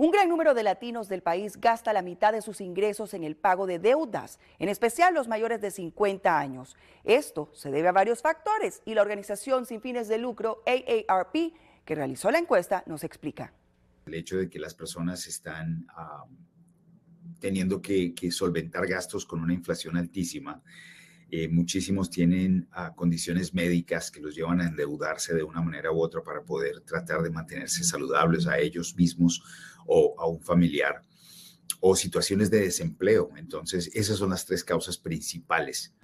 Un gran número de latinos del país gasta la mitad de sus ingresos en el pago de deudas, en especial los mayores de 50 años. Esto se debe a varios factores y la organización sin fines de lucro AARP, que realizó la encuesta, nos explica. El hecho de que las personas están ah, teniendo que solventar gastos con una inflación altísima eh, muchísimos tienen ah, condiciones médicas que los llevan a endeudarse de una manera u otra para poder tratar de mantenerse saludables a ellos mismos o a un familiar o situaciones de desempleo. Entonces, esas son las tres causas principales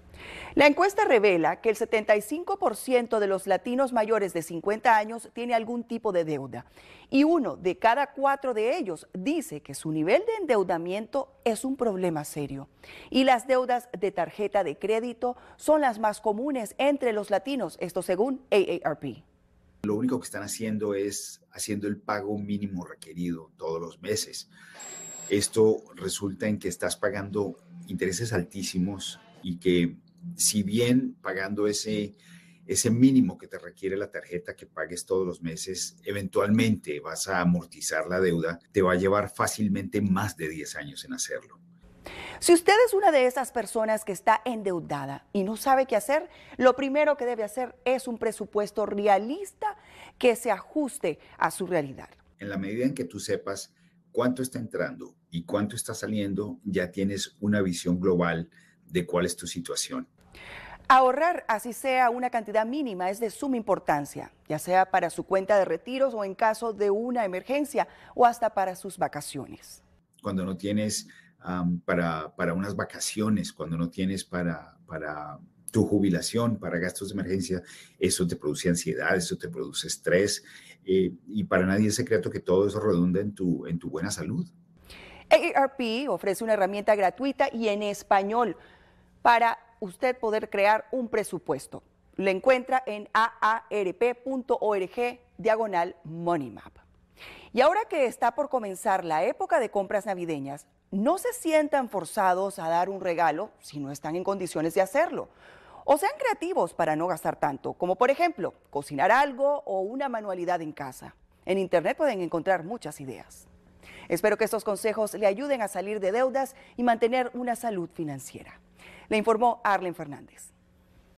la encuesta revela que el 75% de los latinos mayores de 50 años tiene algún tipo de deuda y uno de cada cuatro de ellos dice que su nivel de endeudamiento es un problema serio. Y las deudas de tarjeta de crédito son las más comunes entre los latinos, esto según AARP. Lo único que están haciendo es haciendo el pago mínimo requerido todos los meses. Esto resulta en que estás pagando intereses altísimos y que si bien pagando ese, mínimo que te requiere la tarjeta que pagues todos los meses, eventualmente vas a amortizar la deuda, te va a llevar fácilmente más de 10 años en hacerlo. Si usted es una de esas personas que está endeudada y no sabe qué hacer, lo primero que debe hacer es un presupuesto realista que se ajuste a su realidad. En la medida en que tú sepas cuánto está entrando y cuánto está saliendo, ya tienes una visión global de cuál es tu situación. Ahorrar, así sea una cantidad mínima, es de suma importancia, ya sea para su cuenta de retiros o en caso de una emergencia o hasta para sus vacaciones. Cuando no tienes para, unas vacaciones, cuando no tienes para, para tu jubilación, para gastos de emergencia, eso te produce ansiedad, eso te produce estrés eh, y para nadie es secreto que todo eso redunda en tu, en tu buena salud. AARP ofrece una herramienta gratuita y en español para usted poder crear un presupuesto. Lo encuentra en aarp.org diagonal Money Y ahora que está por comenzar la época de compras navideñas, no se sientan forzados a dar un regalo si no están en condiciones de hacerlo. O sean creativos para no gastar tanto, como por ejemplo cocinar algo o una manualidad en casa. En Internet pueden encontrar muchas ideas. Espero que estos consejos le ayuden a salir de deudas y mantener una salud financiera. Le informó Arlen Fernández.